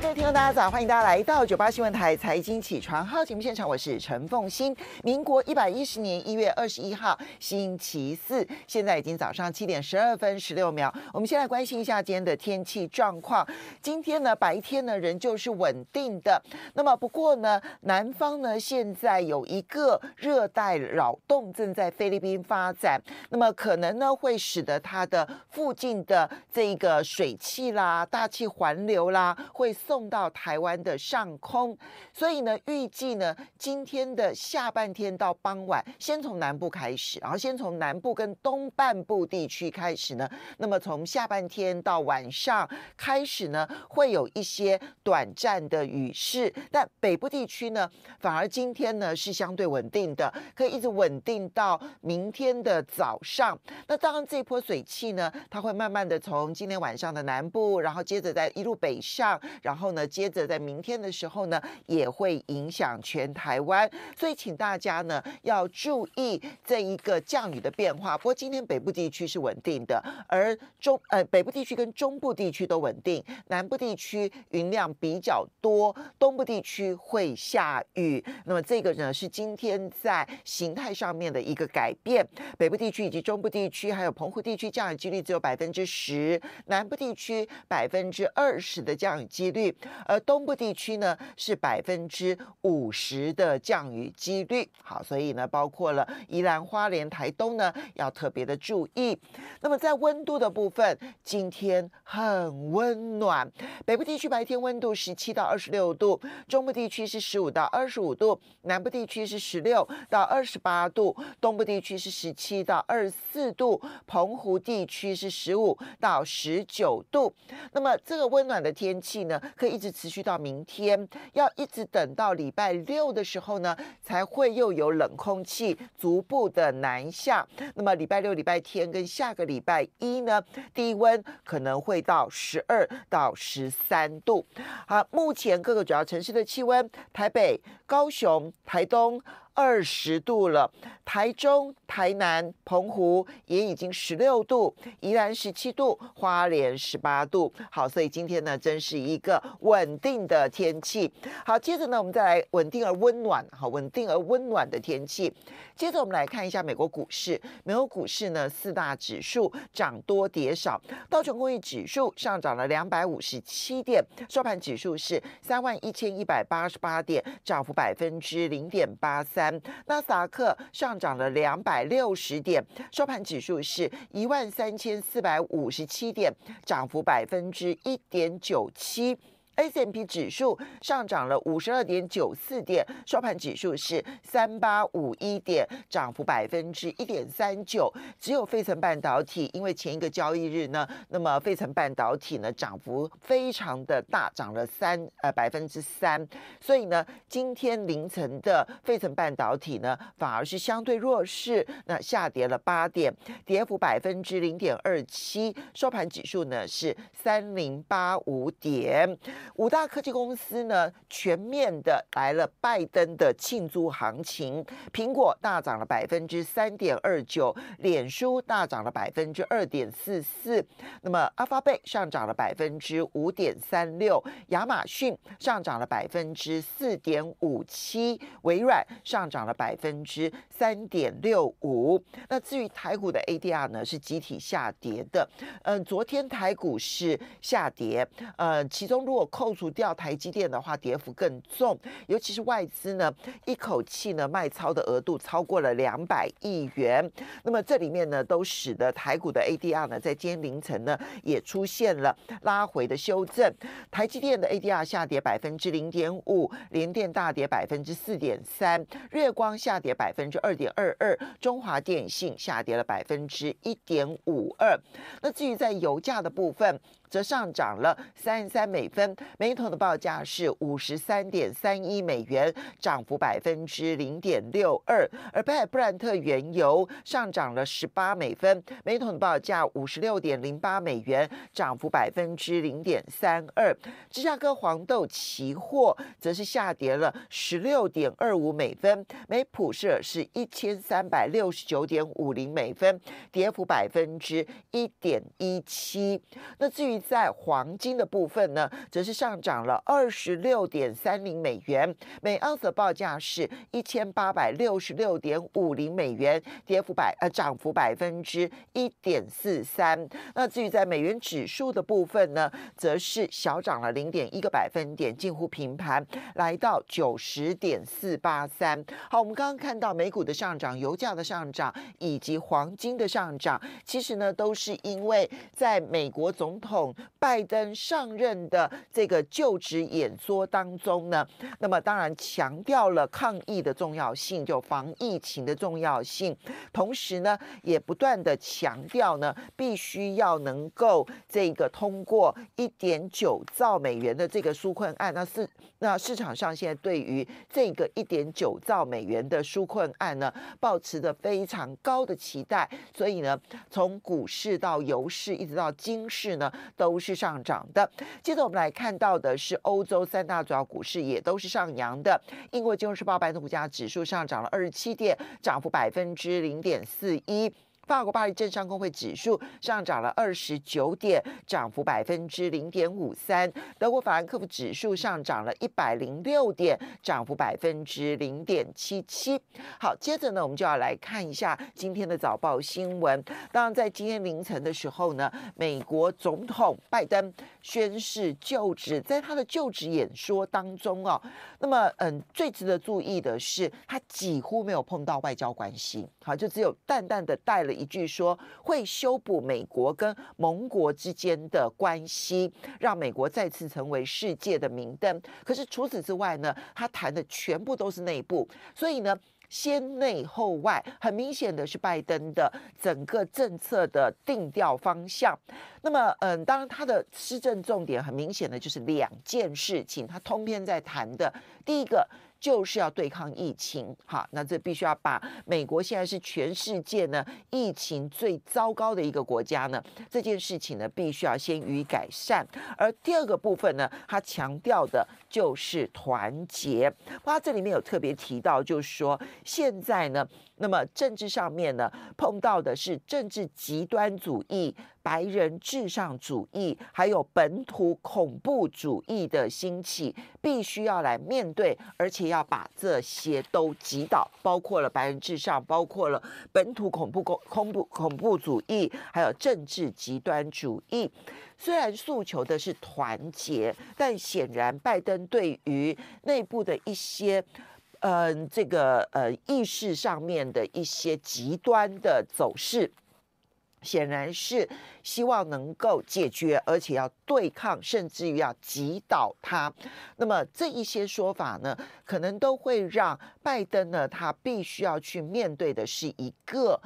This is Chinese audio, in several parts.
各位听众，大家早，欢迎大家来到九八新闻台财经起床号节目现场，我是陈凤欣。民国一百一十年一月二十一号，星期四，现在已经早上七点十二分十六秒。我们先来关心一下今天的天气状况。今天呢，白天呢，仍旧是稳定的。那么，不过呢，南方呢，现在有一个热带扰动正在菲律宾发展，那么可能呢，会使得它的附近的这个水汽啦、大气环流啦，会。送到台湾的上空，所以呢，预计呢今天的下半天到傍晚，先从南部开始，然后先从南部跟东半部地区开始呢。那么从下半天到晚上开始呢，会有一些短暂的雨势，但北部地区呢，反而今天呢是相对稳定的，可以一直稳定到明天的早上。那当然，这波水汽呢，它会慢慢的从今天晚上的南部，然后接着再一路北上。然后呢，接着在明天的时候呢，也会影响全台湾，所以请大家呢要注意这一个降雨的变化。不过今天北部地区是稳定的，而中呃北部地区跟中部地区都稳定，南部地区云量比较多，东部地区会下雨。那么这个呢是今天在形态上面的一个改变，北部地区以及中部地区还有澎湖地区降雨几率只有百分之十，南部地区百分之二十的降雨机。率，而东部地区呢是百分之五十的降雨几率。好，所以呢包括了宜兰花莲台东呢要特别的注意。那么在温度的部分，今天很温暖。北部地区白天温度十七到二十六度，中部地区是十五到二十五度，南部地区是十六到二十八度，东部地区是十七到二十四度，澎湖地区是十五到十九度。那么这个温暖的天气呢？可以一直持续到明天，要一直等到礼拜六的时候呢，才会又有冷空气逐步的南下。那么礼拜六、礼拜天跟下个礼拜一呢，低温可能会到十二到十三度。好，目前各个主要城市的气温：台北、高雄、台东。二十度了，台中、台南、澎湖也已经十六度，宜兰十七度，花莲十八度。好，所以今天呢，真是一个稳定的天气。好，接着呢，我们再来稳定而温暖，好，稳定而温暖的天气。接着我们来看一下美国股市，美国股市呢，四大指数涨多跌少，道琼工业指数上涨了两百五十七点，收盘指数是三万一千一百八十八点，涨幅百分之零点八三。纳萨克上涨了两百六十点，收盘指数是一万三千四百五十七点，涨幅百分之一点九七。S M P 指数上涨了五十二点九四点，收盘指数是三八五一点，涨幅百分之一点三九。只有费城半导体，因为前一个交易日呢，那么费城半导体呢涨幅非常的大，涨了三呃百分之三，所以呢今天凌晨的费城半导体呢反而是相对弱势，那下跌了八点，跌幅百分之零点二七，收盘指数呢是三零八五点。五大科技公司呢，全面的来了拜登的庆祝行情。苹果大涨了百分之三点二九，脸书大涨了百分之二点四四，那么阿发贝上涨了百分之五点三六，亚马逊上涨了百分之四点五七，微软上涨了百分之三点六五。那至于台股的 ADR 呢，是集体下跌的。嗯，昨天台股是下跌，呃，其中如果。扣除掉台积电的话，跌幅更重，尤其是外资呢，一口气呢卖超的额度超过了两百亿元。那么这里面呢，都使得台股的 ADR 呢，在今天凌晨呢，也出现了拉回的修正。台积电的 ADR 下跌百分之零点五，联电大跌百分之四点三，月光下跌百分之二点二二，中华电信下跌了百分之一点五二。那至于在油价的部分。则上涨了三十三美分，每桶的报价是五十三点三一美元，涨幅百分之零点六二。而北海布兰特原油上涨了十八美分，每桶的报价五十六点零八美元，涨幅百分之零点三二。芝加哥黄豆期货则是下跌了十六点二五美分，每普式是一千三百六十九点五零美分，跌幅百分之一点一七。那至于在黄金的部分呢，则是上涨了二十六点三零美元每盎司，报价是一千八百六十六点五零美元，跌幅百呃涨幅百分之一点四三。那至于在美元指数的部分呢，则是小涨了零点一个百分点，近乎平盘，来到九十点四八三。好，我们刚刚看到美股的上涨、油价的上涨以及黄金的上涨，其实呢都是因为在美国总统。拜登上任的这个就职演说当中呢，那么当然强调了抗疫的重要性，就防疫情的重要性，同时呢也不断的强调呢必须要能够这个通过一点九兆美元的这个纾困案。那市那市场上现在对于这个一点九兆美元的纾困案呢，保持着非常高的期待，所以呢从股市到油市一直到金市呢。都是上涨的。接着我们来看到的是欧洲三大主要股市也都是上扬的。英国金融时报白股价指数上涨了二十七点，涨幅百分之零点四一。法国巴黎政商工会指数上涨了二十九点，涨幅百分之零点五三；德国法兰克福指数上涨了一百零六点，涨幅百分之零点七七。好，接着呢，我们就要来看一下今天的早报新闻。当然，在今天凌晨的时候呢，美国总统拜登宣誓就职，在他的就职演说当中哦，那么嗯，最值得注意的是，他几乎没有碰到外交关系，好，就只有淡淡的带了。一句说会修补美国跟盟国之间的关系，让美国再次成为世界的明灯。可是除此之外呢，他谈的全部都是内部，所以呢，先内后外，很明显的是拜登的整个政策的定调方向。那么，嗯，当然他的施政重点很明显的就是两件事情，他通篇在谈的，第一个。就是要对抗疫情，好，那这必须要把美国现在是全世界呢疫情最糟糕的一个国家呢这件事情呢必须要先予以改善。而第二个部分呢，他强调的就是团结。哇，这里面有特别提到，就是说现在呢，那么政治上面呢碰到的是政治极端主义。白人至上主义，还有本土恐怖主义的兴起，必须要来面对，而且要把这些都击倒，包括了白人至上，包括了本土恐怖恐恐怖恐怖主义，还有政治极端主义。虽然诉求的是团结，但显然拜登对于内部的一些，嗯，这个呃意识上面的一些极端的走势。显然是希望能够解决，而且要对抗，甚至于要击倒他。那么这一些说法呢，可能都会让拜登呢，他必须要去面对的是一个，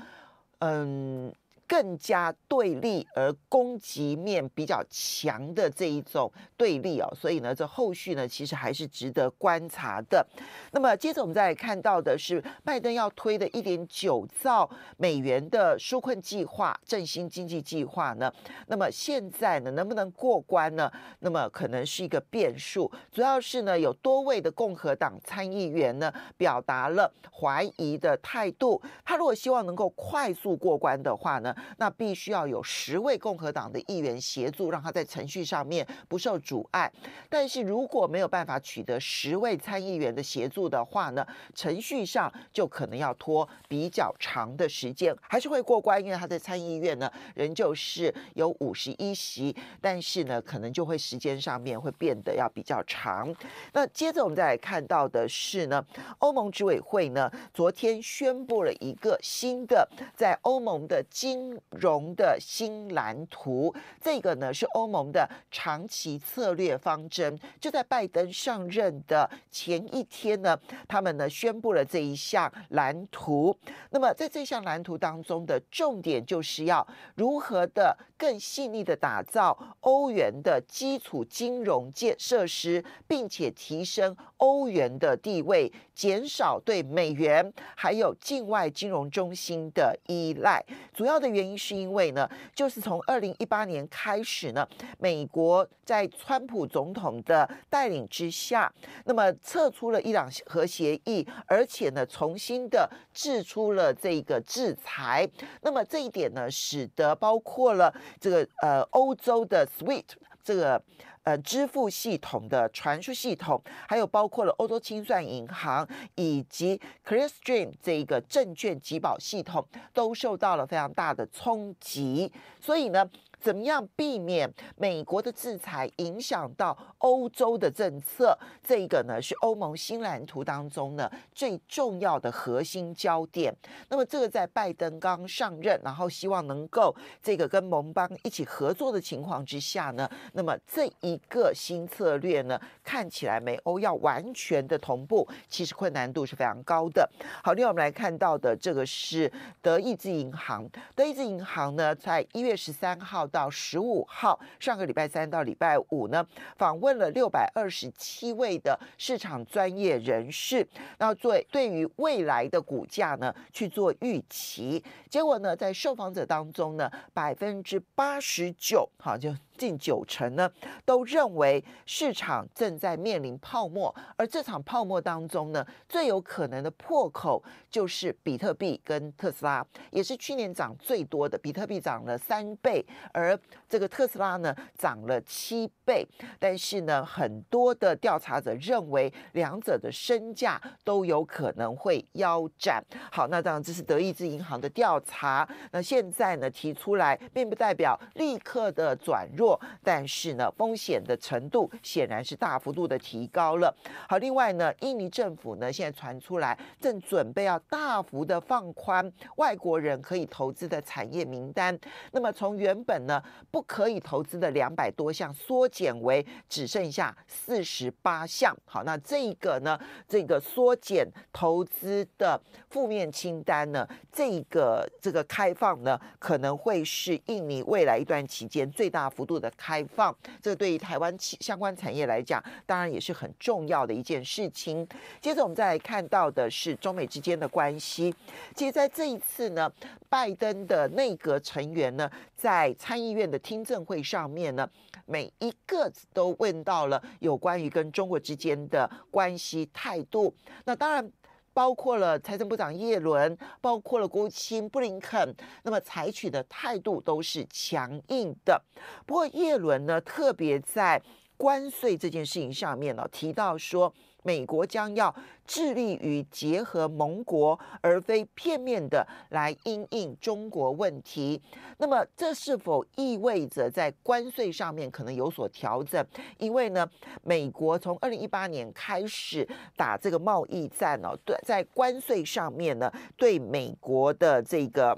嗯。更加对立而攻击面比较强的这一种对立哦，所以呢，这后续呢其实还是值得观察的。那么接着我们再看到的是拜登要推的一点九兆美元的纾困计划、振兴经济计划呢。那么现在呢，能不能过关呢？那么可能是一个变数，主要是呢有多位的共和党参议员呢表达了怀疑的态度。他如果希望能够快速过关的话呢？那必须要有十位共和党的议员协助，让他在程序上面不受阻碍。但是如果没有办法取得十位参议员的协助的话呢，程序上就可能要拖比较长的时间，还是会过关，因为他在参议院呢，仍旧是有五十一席。但是呢，可能就会时间上面会变得要比较长。那接着我们再来看到的是呢，欧盟执委会呢昨天宣布了一个新的在欧盟的经融的新蓝图，这个呢是欧盟的长期策略方针。就在拜登上任的前一天呢，他们呢宣布了这一项蓝图。那么在这项蓝图当中的重点就是要如何的更细腻的打造欧元的基础金融建设施，并且提升欧元的地位。减少对美元还有境外金融中心的依赖，主要的原因是因为呢，就是从二零一八年开始呢，美国在川普总统的带领之下，那么撤出了伊朗核协议，而且呢重新的制出了这个制裁，那么这一点呢使得包括了这个呃欧洲的 SWIFT 这个。呃，支付系统的传输系统，还有包括了欧洲清算银行以及 Clearstream 这一个证券集保系统，都受到了非常大的冲击。所以呢。怎么样避免美国的制裁影响到欧洲的政策？这个呢是欧盟新蓝图当中呢最重要的核心焦点。那么这个在拜登刚上任，然后希望能够这个跟盟邦一起合作的情况之下呢，那么这一个新策略呢看起来美欧要完全的同步，其实困难度是非常高的。好，另外我们来看到的这个是德意志银行。德意志银行呢在一月十三号。到十五号，上个礼拜三到礼拜五呢，访问了六百二十七位的市场专业人士，那做对于未来的股价呢去做预期，结果呢，在受访者当中呢，百分之八十九，好就。近九成呢，都认为市场正在面临泡沫，而这场泡沫当中呢，最有可能的破口就是比特币跟特斯拉，也是去年涨最多的。比特币涨了三倍，而这个特斯拉呢涨了七倍。但是呢，很多的调查者认为，两者的身价都有可能会腰斩。好，那当然这是德意志银行的调查，那现在呢提出来，并不代表立刻的转弱。但是呢，风险的程度显然是大幅度的提高了。好，另外呢，印尼政府呢现在传出来，正准备要大幅的放宽外国人可以投资的产业名单。那么从原本呢不可以投资的两百多项，缩减为只剩下四十八项。好，那这一个呢，这个缩减投资的负面清单呢，这一个这个开放呢，可能会是印尼未来一段期间最大幅度。的开放，这对于台湾相关产业来讲，当然也是很重要的一件事情。接着，我们再来看到的是中美之间的关系。其实，在这一次呢，拜登的内阁成员呢，在参议院的听证会上面呢，每一个都问到了有关于跟中国之间的关系态度。那当然。包括了财政部长叶伦，包括了国务卿布林肯，那么采取的态度都是强硬的。不过叶伦呢，特别在关税这件事情上面呢，提到说。美国将要致力于结合盟国，而非片面的来因应中国问题。那么，这是否意味着在关税上面可能有所调整？因为呢，美国从二零一八年开始打这个贸易战哦，在关税上面呢，对美国的这个。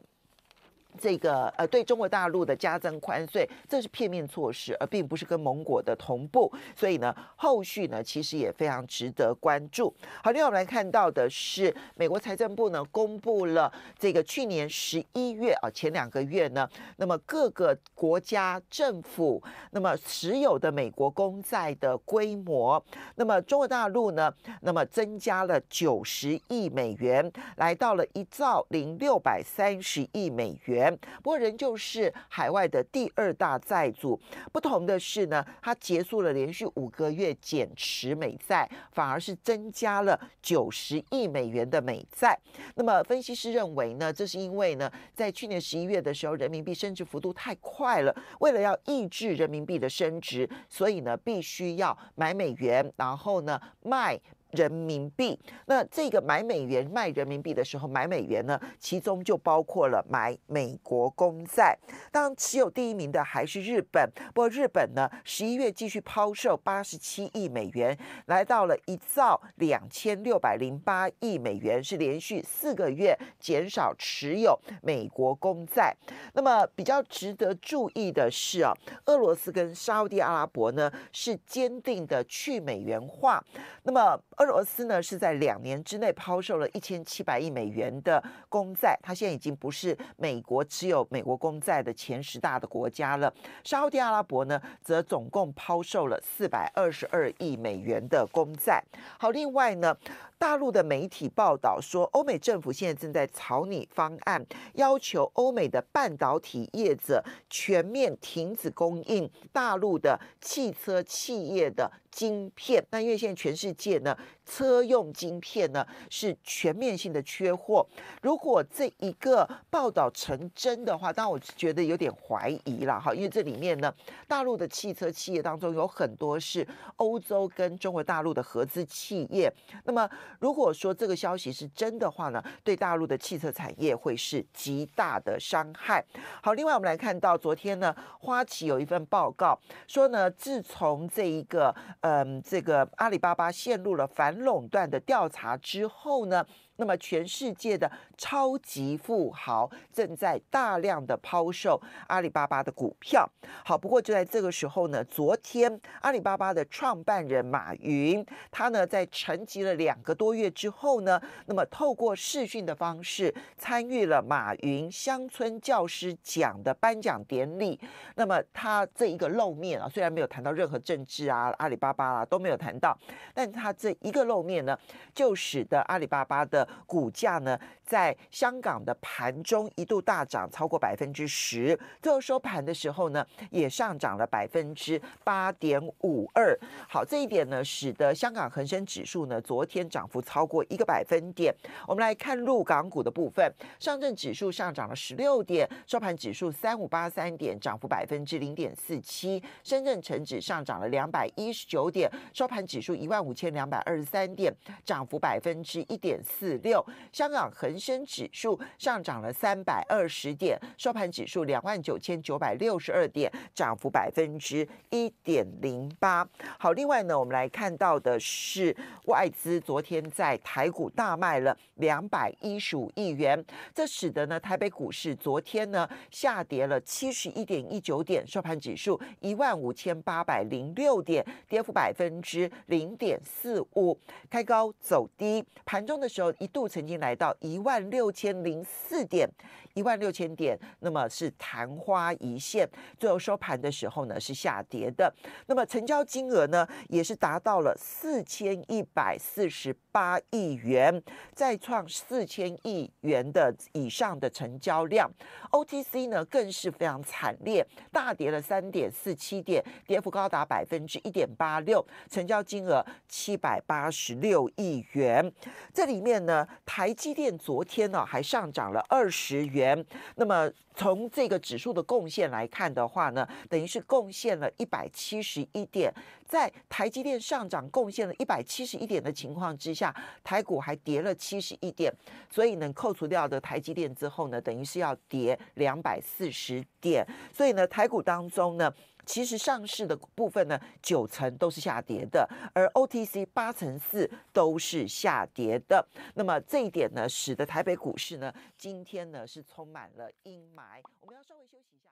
这个呃，对中国大陆的加征关税，这是片面措施，而并不是跟盟国的同步。所以呢，后续呢其实也非常值得关注。好，另外我们来看到的是，美国财政部呢公布了这个去年十一月啊前两个月呢，那么各个国家政府那么持有的美国公债的规模，那么中国大陆呢，那么增加了九十亿美元，来到了一兆零六百三十亿美元。不过仍旧是海外的第二大债主，不同的是呢，它结束了连续五个月减持美债，反而是增加了九十亿美元的美债。那么分析师认为呢，这是因为呢，在去年十一月的时候，人民币升值幅度太快了，为了要抑制人民币的升值，所以呢，必须要买美元，然后呢卖。人民币。那这个买美元卖人民币的时候，买美元呢，其中就包括了买美国公债。当持有第一名的还是日本，不过日本呢，十一月继续抛售八十七亿美元，来到了一兆两千六百零八亿美元，是连续四个月减少持有美国公债。那么比较值得注意的是啊，俄罗斯跟沙特阿拉伯呢，是坚定的去美元化。那么。俄罗斯呢是在两年之内抛售了一千七百亿美元的公债，它现在已经不是美国持有美国公债的前十大的国家了。沙特阿拉伯呢则总共抛售了四百二十二亿美元的公债。好，另外呢。大陆的媒体报道说，欧美政府现在正在草拟方案，要求欧美的半导体业者全面停止供应大陆的汽车企业的晶片。那因为现在全世界呢。车用晶片呢是全面性的缺货，如果这一个报道成真的话，当然我觉得有点怀疑了哈，因为这里面呢，大陆的汽车企业当中有很多是欧洲跟中国大陆的合资企业，那么如果说这个消息是真的话呢，对大陆的汽车产业会是极大的伤害。好，另外我们来看到昨天呢，花旗有一份报告说呢，自从这一个嗯，这个阿里巴巴陷入了反。垄断的调查之后呢？那么，全世界的超级富豪正在大量的抛售阿里巴巴的股票。好，不过就在这个时候呢，昨天阿里巴巴的创办人马云，他呢在沉寂了两个多月之后呢，那么透过视讯的方式参与了马云乡村教师奖的颁奖典礼。那么他这一个露面啊，虽然没有谈到任何政治啊，阿里巴巴啦都没有谈到，但他这一个露面呢，就使得阿里巴巴的股价呢，在香港的盘中一度大涨超过百分之十，最后收盘的时候呢，也上涨了百分之八点五二。好，这一点呢，使得香港恒生指数呢，昨天涨幅超过一个百分点。我们来看入港股的部分，上证指数上涨了十六点，收盘指数三五八三点，涨幅百分之零点四七；深圳成指上涨了两百一十九点，收盘指数一万五千两百二十三点，涨幅百分之一点四。六，香港恒生指数上涨了三百二十点，收盘指数两万九千九百六十二点，涨幅百分之一点零八。好，另外呢，我们来看到的是外资昨天在台股大卖了两百一十五亿元，这使得呢台北股市昨天呢下跌了七十一点一九点，收盘指数一万五千八百零六点，跌幅百分之零点四五，开高走低，盘中的时候。一度曾经来到一万六千零四点，一万六千点，那么是昙花一现，最后收盘的时候呢是下跌的，那么成交金额呢也是达到了四千一百四十八亿元，再创四千亿元的以上的成交量。OTC 呢更是非常惨烈，大跌了三点四七点，跌幅高达百分之一点八六，成交金额七百八十六亿元，这里面呢。台积电昨天呢还上涨了二十元，那么从这个指数的贡献来看的话呢，等于是贡献了一百七十一点，在台积电上涨贡献了一百七十一点的情况之下，台股还跌了七十一点，所以呢，扣除掉的台积电之后呢，等于是要跌两百四十点，所以呢，台股当中呢。其实上市的部分呢，九成都是下跌的，而 OTC 八成四都是下跌的。那么这一点呢，使得台北股市呢，今天呢是充满了阴霾。我们要稍微休息一下。